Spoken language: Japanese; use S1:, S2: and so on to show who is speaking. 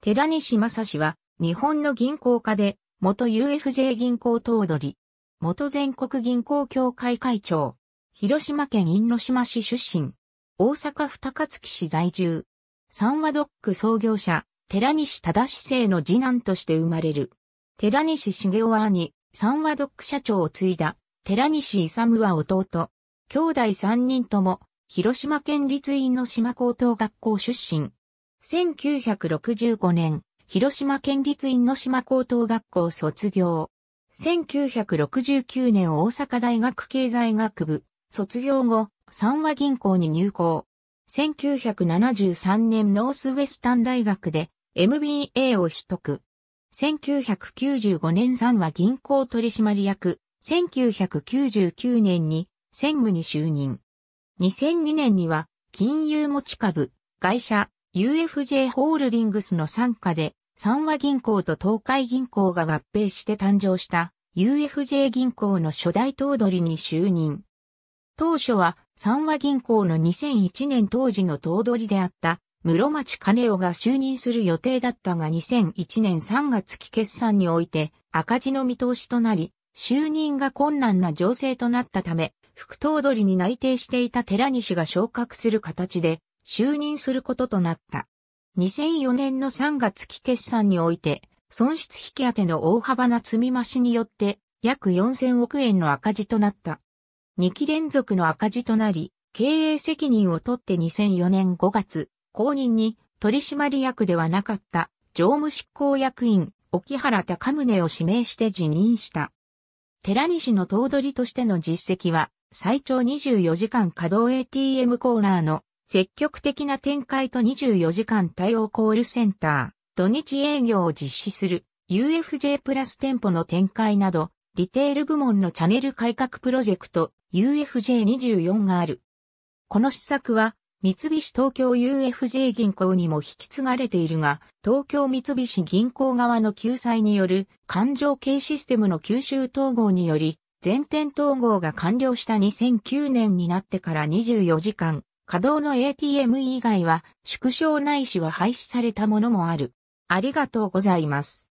S1: 寺西正氏は、日本の銀行家で、元 UFJ 銀行頭取、元全国銀行協会会長、広島県因島市出身、大阪府高槻市在住、三和ドック創業者、寺西正生の次男として生まれる。寺西茂雄は兄、三和ドック社長を継いだ、寺西勇は弟、兄弟三人とも、広島県立因島高等学校出身。1965年、広島県立院の島高等学校卒業。1969年大阪大学経済学部、卒業後、三和銀行に入校。1973年ノースウェスタン大学で MBA を取得。1995年三和銀行取締役、1999年に専務に就任。2002年には金融持ち株、会社、UFJ ホールディングスの傘下で、三和銀行と東海銀行が合併して誕生した UFJ 銀行の初代頭取に就任。当初は三和銀行の2001年当時の頭取であった室町金雄が就任する予定だったが2001年3月期決算において赤字の見通しとなり、就任が困難な情勢となったため、副頭取に内定していた寺西が昇格する形で、就任することとなった。2004年の3月期決算において、損失引き当ての大幅な積み増しによって、約4000億円の赤字となった。2期連続の赤字となり、経営責任を取って2004年5月、公認に取締役ではなかった常務執行役員、沖原高宗を指名して辞任した。寺西の頭取としての実績は、最長24時間稼働 ATM コーナーの積極的な展開と24時間対応コールセンター、土日営業を実施する UFJ プラス店舗の展開など、リテール部門のチャンネル改革プロジェクト UFJ24 がある。この施策は、三菱東京 UFJ 銀行にも引き継がれているが、東京三菱銀行側の救済による環状系システムの吸収統合により、全店統合が完了した2009年になってから24時間稼働の ATM 以外は縮小ないしは廃止されたものもある。ありがとうございます。